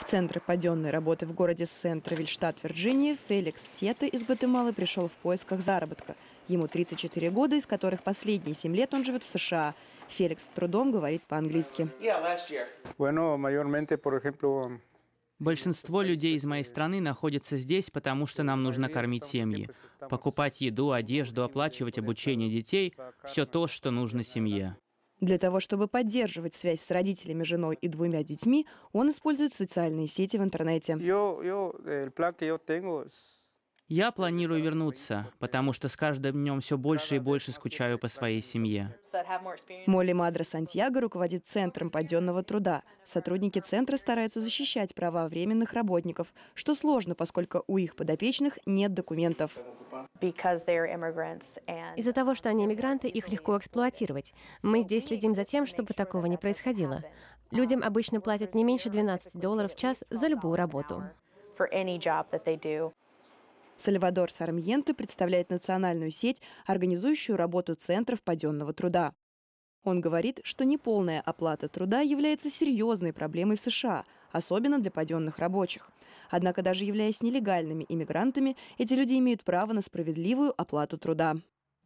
В Центр паденной работы в городе Сентровиль, штат Вирджиния, Феликс Сета из Гватемалы пришел в поисках заработка. Ему 34 года, из которых последние 7 лет он живет в США. Феликс с трудом говорит по-английски. Большинство людей из моей страны находятся здесь, потому что нам нужно кормить семьи. Покупать еду, одежду, оплачивать обучение детей – все то, что нужно семье. Для того, чтобы поддерживать связь с родителями, женой и двумя детьми, он использует социальные сети в интернете. Я планирую вернуться, потому что с каждым днем все больше и больше скучаю по своей семье. Молли Мадра Сантьяго руководит Центром паденного труда. Сотрудники центра стараются защищать права временных работников, что сложно, поскольку у их подопечных нет документов. Из-за того, что они иммигранты, их легко эксплуатировать. Мы здесь следим за тем, чтобы такого не происходило. Людям обычно платят не меньше 12 долларов в час за любую работу. Сальвадор Сармьенто представляет национальную сеть, организующую работу центров паденного труда. Он говорит, что неполная оплата труда является серьезной проблемой в США, особенно для паденных рабочих. Однако даже являясь нелегальными иммигрантами, эти люди имеют право на справедливую оплату труда.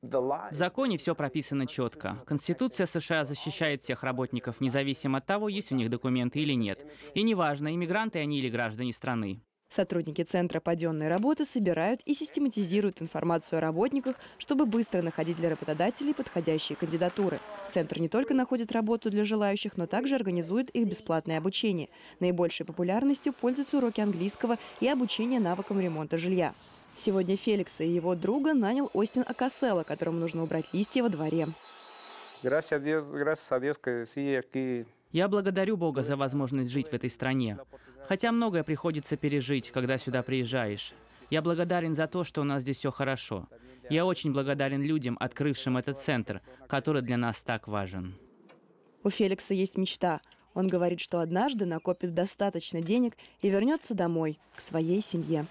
В законе все прописано четко. Конституция США защищает всех работников, независимо от того, есть у них документы или нет. И неважно, иммигранты они или граждане страны. Сотрудники Центра паденной работы собирают и систематизируют информацию о работниках, чтобы быстро находить для работодателей подходящие кандидатуры. Центр не только находит работу для желающих, но также организует их бесплатное обучение. Наибольшей популярностью пользуются уроки английского и обучение навыкам ремонта жилья. Сегодня Феликса и его друга нанял Остин Акаселла, которому нужно убрать листья во дворе. Я благодарю Бога за возможность жить в этой стране. Хотя многое приходится пережить, когда сюда приезжаешь. Я благодарен за то, что у нас здесь все хорошо. Я очень благодарен людям, открывшим этот центр, который для нас так важен. У Феликса есть мечта. Он говорит, что однажды накопит достаточно денег и вернется домой, к своей семье.